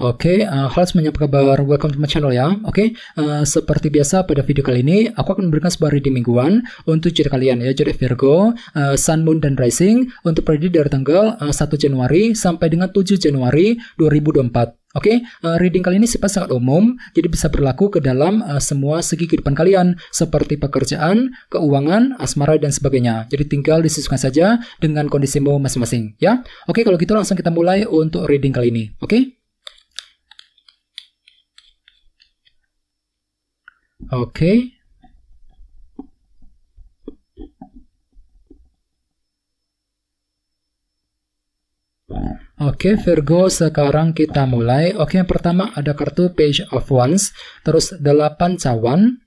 Oke, okay, uh, eh, halo semuanya apa kabar? Welcome to my channel ya. Oke, okay, uh, eh, seperti biasa pada video kali ini aku akan memberikan sebuah reading mingguan untuk jadi kalian ya, jadi Virgo, uh, Sun, Moon dan Rising untuk periode dari tanggal uh, 1 Januari sampai dengan 7 Januari 2024. Oke, okay? uh, reading kali ini sifat sangat umum, jadi bisa berlaku ke dalam uh, semua segi kehidupan kalian, seperti pekerjaan, keuangan, asmara, dan sebagainya. Jadi tinggal disesuaikan saja dengan kondisi kondisimu masing-masing, ya. Oke, okay, kalau gitu langsung kita mulai untuk reading kali ini, oke? Okay? Oke. Oke, Virgo, sekarang kita mulai. Oke, yang pertama ada kartu Page of Wands, terus 8 cawan.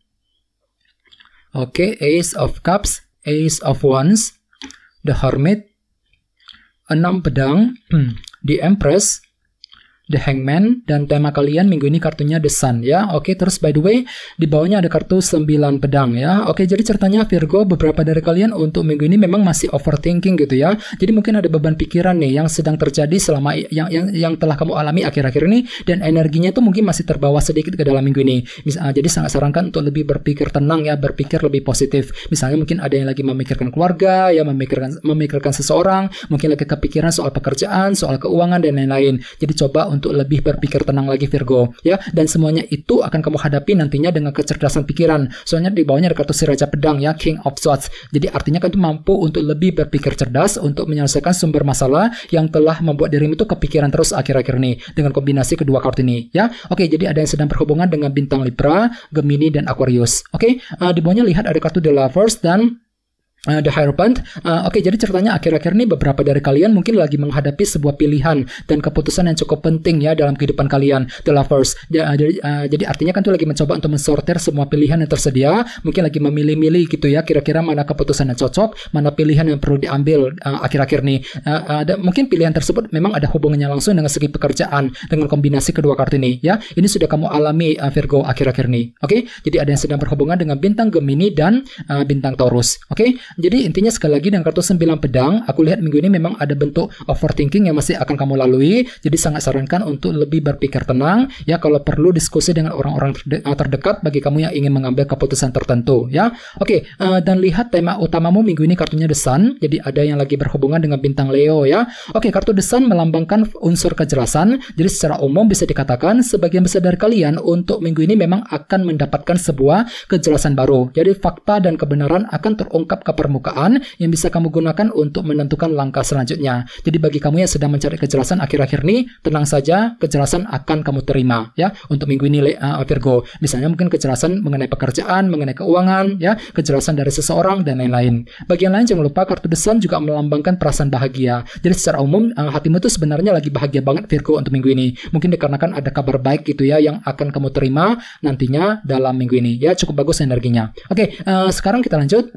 Oke, Ace of Cups, Ace of Wands, The Hermit, 6 pedang, The Empress, The Hangman dan tema kalian minggu ini kartunya The Sun ya. Oke, terus by the way di bawahnya ada kartu 9 pedang ya. Oke, jadi ceritanya Virgo beberapa dari kalian untuk minggu ini memang masih overthinking gitu ya. Jadi mungkin ada beban pikiran nih yang sedang terjadi selama yang yang yang telah kamu alami akhir-akhir ini dan energinya itu mungkin masih terbawa sedikit ke dalam minggu ini. Misal, ah, jadi sangat sarankan untuk lebih berpikir tenang ya, berpikir lebih positif. Misalnya mungkin ada yang lagi memikirkan keluarga, ya memikirkan memikirkan seseorang, mungkin lagi kepikiran soal pekerjaan, soal keuangan dan lain-lain. Jadi coba untuk lebih berpikir tenang lagi Virgo ya dan semuanya itu akan kamu hadapi nantinya dengan kecerdasan pikiran soalnya di bawahnya ada kartu si Raja Pedang ya King of Swords jadi artinya kamu mampu untuk lebih berpikir cerdas untuk menyelesaikan sumber masalah yang telah membuat dirimu itu kepikiran terus akhir-akhir ini dengan kombinasi kedua kartu ini ya oke jadi ada yang sedang berhubungan dengan bintang Libra Gemini dan Aquarius oke uh, di bawahnya lihat ada kartu The Lovers dan Eh, the Hierophant. Uh, eh, Oke, okay, jadi ceritanya akhir-akhir ini beberapa dari kalian mungkin lagi menghadapi sebuah pilihan dan keputusan yang cukup penting ya dalam kehidupan kalian, The Lovers. Ja, eh, jadi, uh, jadi artinya kan tuh lagi mencoba untuk mensortir semua pilihan yang tersedia, mungkin lagi memilih-milih gitu ya, kira-kira mana keputusan yang cocok, mana pilihan yang perlu diambil uh, akhir-akhir ini. Uh, uh, mungkin pilihan tersebut memang ada hubungannya langsung dengan segi pekerjaan dengan kombinasi kedua kartu ini ya. Ini sudah kamu alami uh, Virgo akhir-akhir ini. Oke, okay? jadi ada yang sedang berhubungan dengan bintang Gemini dan uh, bintang Taurus. Oke. Okay? Jadi intinya sekali lagi dengan kartu 9 pedang, aku lihat minggu ini memang ada bentuk overthinking yang masih akan kamu lalui. Jadi sangat sarankan untuk lebih berpikir tenang ya kalau perlu diskusi dengan orang-orang eh, terdekat bagi kamu yang ingin mengambil keputusan tertentu ya. Oke, okay, uh, eh, dan lihat tema utamamu minggu ini kartunya The Sun. Jadi ada yang lagi berhubungan dengan bintang Leo ya. Oke, okay, kartu The Sun melambangkan unsur kejelasan. Jadi secara umum bisa dikatakan sebagian besar dari kalian untuk minggu ini memang akan mendapatkan sebuah kejelasan baru. Jadi fakta dan kebenaran akan terungkap kepada permukaan yang bisa kamu gunakan untuk menentukan langkah selanjutnya. Jadi bagi kamu yang sedang mencari kejelasan akhir-akhir ini, tenang saja, kejelasan akan kamu terima ya untuk minggu ini uh, Virgo. Misalnya mungkin kejelasan mengenai pekerjaan, mengenai keuangan, ya, kejelasan dari seseorang dan lain-lain. Bagian lain jangan lupa kartu Sun juga melambangkan perasaan bahagia. Jadi secara umum uh, hatimu itu sebenarnya lagi bahagia banget Virgo untuk minggu ini. Mungkin dikarenakan ada kabar baik gitu ya yang akan kamu terima nantinya dalam minggu ini. Ya cukup bagus energinya. Oke, okay, uh, eh, sekarang kita lanjut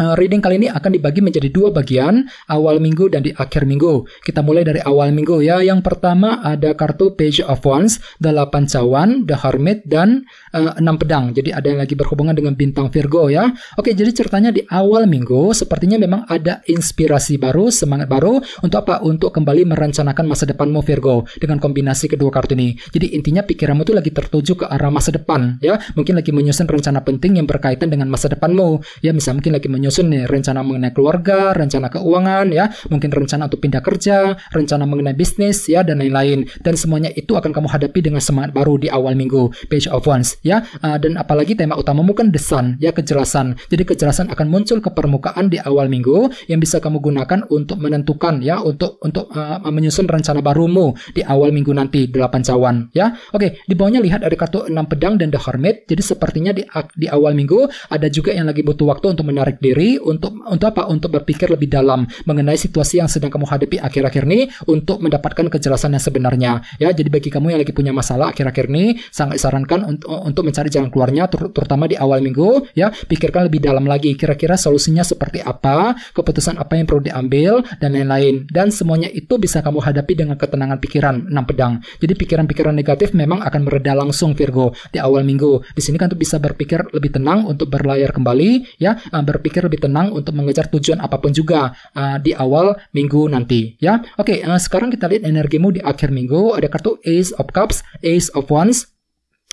Eh, reading kali ini akan dibagi menjadi dua bagian, awal minggu dan di akhir minggu. Kita mulai dari awal minggu ya. Yang pertama ada kartu Page of Wands, delapan cawan, The Hermit, dan uh, enam pedang. Jadi ada yang lagi berhubungan dengan bintang Virgo ya. Oke, jadi ceritanya di awal minggu sepertinya memang ada inspirasi baru, semangat baru untuk apa? Untuk kembali merencanakan masa depanmu Virgo dengan kombinasi kedua kartu ini. Jadi intinya pikiranmu tuh lagi tertuju ke arah masa depan ya. Mungkin lagi menyusun rencana penting yang berkaitan dengan masa depanmu. Ya, misalnya mungkin lagi menyusun menyusun nih rencana mengenai keluarga, rencana keuangan ya, mungkin rencana untuk pindah kerja, rencana mengenai bisnis ya dan lain-lain. Dan semuanya itu akan kamu hadapi dengan semangat baru di awal minggu, page of ones ya. Uh, dan apalagi tema utamamu kan the sun ya kejelasan. Jadi kejelasan akan muncul ke permukaan di awal minggu yang bisa kamu gunakan untuk menentukan ya untuk untuk uh, menyusun rencana barumu di awal minggu nanti delapan cawan ya. Oke, di bawahnya lihat ada kartu enam pedang dan the hermit. Jadi sepertinya di di awal minggu ada juga yang lagi butuh waktu untuk menarik diri diri untuk untuk apa? Untuk berpikir lebih dalam mengenai situasi yang sedang kamu hadapi akhir-akhir ini untuk mendapatkan kejelasan yang sebenarnya. Ya, jadi bagi kamu yang lagi punya masalah akhir-akhir ini sangat disarankan untuk untuk mencari jalan keluarnya ter, terutama di awal minggu ya, pikirkan lebih dalam lagi kira-kira solusinya seperti apa, keputusan apa yang perlu diambil dan lain-lain. Dan semuanya itu bisa kamu hadapi dengan ketenangan pikiran enam pedang. Jadi pikiran-pikiran negatif memang akan mereda langsung Virgo di awal minggu. Di sini kan tuh bisa berpikir lebih tenang untuk berlayar kembali ya, berpikir berpikir lebih tenang untuk mengejar tujuan apapun juga uh, di awal minggu nanti ya. Oke, okay, uh, sekarang kita lihat energimu di akhir minggu ada kartu Ace of Cups, Ace of Wands,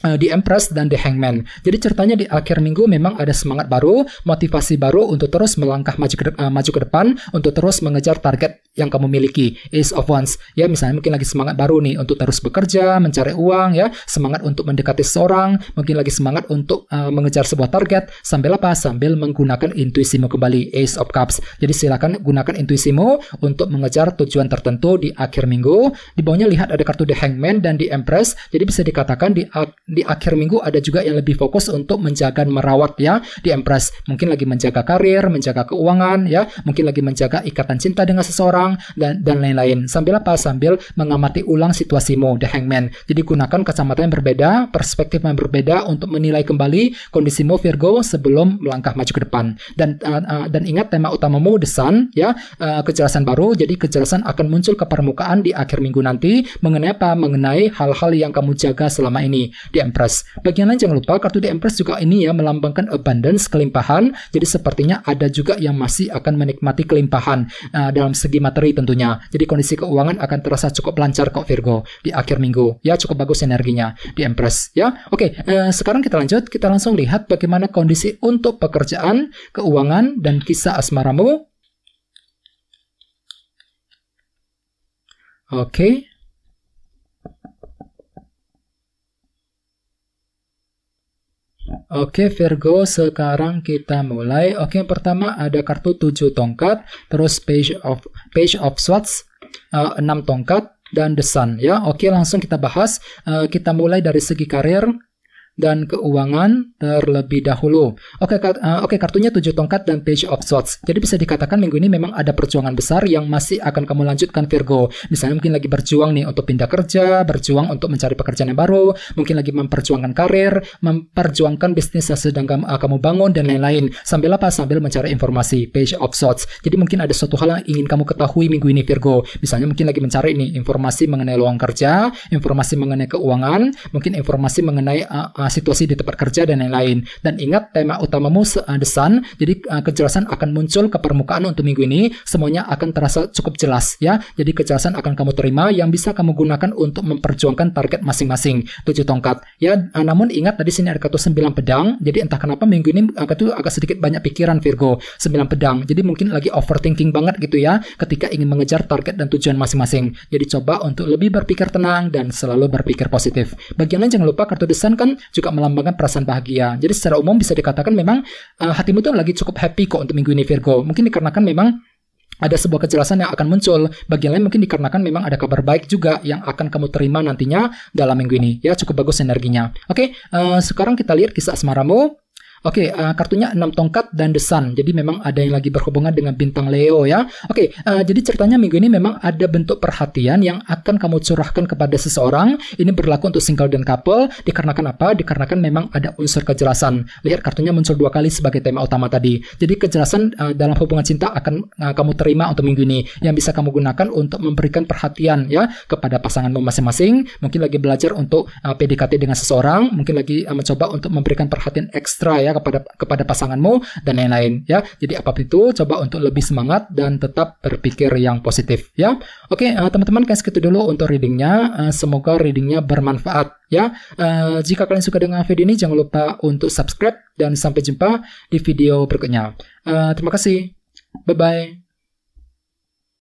uh, eh, The Empress dan The Hangman. Jadi ceritanya di akhir minggu memang ada semangat baru, motivasi baru untuk terus melangkah maju ke, de- uh, maju ke depan, untuk terus mengejar target yang kamu miliki, Ace of Wands. Ya misalnya mungkin lagi semangat baru nih untuk terus bekerja, mencari uang ya, semangat untuk mendekati seorang, mungkin lagi semangat untuk uh, mengejar sebuah target, sambil apa? Sambil menggunakan intuisimu kembali, Ace of Cups. Jadi silakan gunakan intuisimu untuk mengejar tujuan tertentu di akhir minggu. Di bawahnya lihat ada kartu The Hangman dan The Empress. Jadi bisa dikatakan di di akhir minggu ada juga yang lebih fokus untuk menjaga merawat ya di Empress. Mungkin lagi menjaga karir, menjaga keuangan ya, mungkin lagi menjaga ikatan cinta dengan seseorang dan dan lain-lain. Sambil apa? Sambil mengamati ulang situasimu The Hangman. Jadi gunakan kacamata yang berbeda, perspektif yang berbeda untuk menilai kembali kondisimu Virgo sebelum melangkah maju ke depan. Dan uh, uh, dan ingat tema utamamu The Sun ya, uh, kejelasan baru. Jadi kejelasan akan muncul ke permukaan di akhir minggu nanti mengenai apa? Mengenai hal-hal yang kamu jaga selama ini. Empress. Bagian lain jangan lupa kartu di Empress juga ini ya melambangkan abundance, kelimpahan. Jadi sepertinya ada juga yang masih akan menikmati kelimpahan uh, dalam segi materi tentunya. Jadi kondisi keuangan akan terasa cukup lancar kok Virgo di akhir minggu. Ya cukup bagus energinya di Empress ya. Oke, uh, sekarang kita lanjut. Kita langsung lihat bagaimana kondisi untuk pekerjaan, keuangan dan kisah asmaramu. Oke. Okay. Oke Virgo, sekarang kita mulai. Oke, yang pertama ada kartu 7 tongkat, terus page of page of swords uh, eh, 6 tongkat dan the sun ya. Oke, langsung kita bahas. Uh, kita mulai dari segi karir dan keuangan terlebih dahulu. Oke, okay, uh, eh, oke kartunya tujuh tongkat dan page of swords. Jadi bisa dikatakan minggu ini memang ada perjuangan besar yang masih akan kamu lanjutkan Virgo. Misalnya mungkin lagi berjuang nih untuk pindah kerja, berjuang untuk mencari pekerjaan yang baru, mungkin lagi memperjuangkan karir, memperjuangkan bisnis yang sedang kamu, uh, kamu bangun dan lain-lain. Sambil apa? Sambil mencari informasi page of swords. Jadi mungkin ada suatu hal yang ingin kamu ketahui minggu ini Virgo. Misalnya mungkin lagi mencari nih informasi mengenai lowongan kerja, informasi mengenai keuangan, mungkin informasi mengenai uh, uh, situasi di tempat kerja dan lain-lain. Dan ingat tema utamamu uh, jadi uh, kejelasan akan muncul ke permukaan untuk minggu ini, semuanya akan terasa cukup jelas ya. Jadi kejelasan akan kamu terima yang bisa kamu gunakan untuk memperjuangkan target masing-masing. Tujuh tongkat. Ya, uh, namun ingat tadi sini ada kartu sembilan pedang, jadi entah kenapa minggu ini angka itu agak sedikit banyak pikiran Virgo. Sembilan pedang. Jadi mungkin lagi overthinking banget gitu ya ketika ingin mengejar target dan tujuan masing-masing. Jadi coba untuk lebih berpikir tenang dan selalu berpikir positif. Bagian lain jangan lupa kartu desain kan juga melambangkan perasaan bahagia. Jadi secara umum bisa dikatakan memang uh, hatimu itu lagi cukup happy kok untuk minggu ini Virgo. Mungkin dikarenakan memang ada sebuah kejelasan yang akan muncul. Bagian lain mungkin dikarenakan memang ada kabar baik juga yang akan kamu terima nantinya dalam minggu ini. Ya cukup bagus energinya. Oke, okay, uh, eh, sekarang kita lihat kisah asmaramu. Oke, okay, uh, eh, kartunya 6 tongkat dan The Sun. Jadi memang ada yang lagi berhubungan dengan bintang Leo ya. Oke, okay, uh, eh, jadi ceritanya minggu ini memang ada bentuk perhatian yang akan kamu curahkan kepada seseorang. Ini berlaku untuk single dan couple. Dikarenakan apa? Dikarenakan memang ada unsur kejelasan. Lihat kartunya muncul dua kali sebagai tema utama tadi. Jadi kejelasan uh, dalam hubungan cinta akan uh, kamu terima untuk minggu ini yang bisa kamu gunakan untuk memberikan perhatian ya kepada pasanganmu masing-masing. Mungkin lagi belajar untuk uh, PDKT dengan seseorang, mungkin lagi uh, mencoba untuk memberikan perhatian ekstra ya percaya kepada kepada pasanganmu dan lain-lain ya. Jadi apapun itu coba untuk lebih semangat dan tetap berpikir yang positif ya. Oke, uh, teman-teman kayak segitu dulu untuk readingnya. Uh, semoga readingnya bermanfaat ya. Uh, jika kalian suka dengan video ini jangan lupa untuk subscribe dan sampai jumpa di video berikutnya. Uh, terima kasih. Bye bye.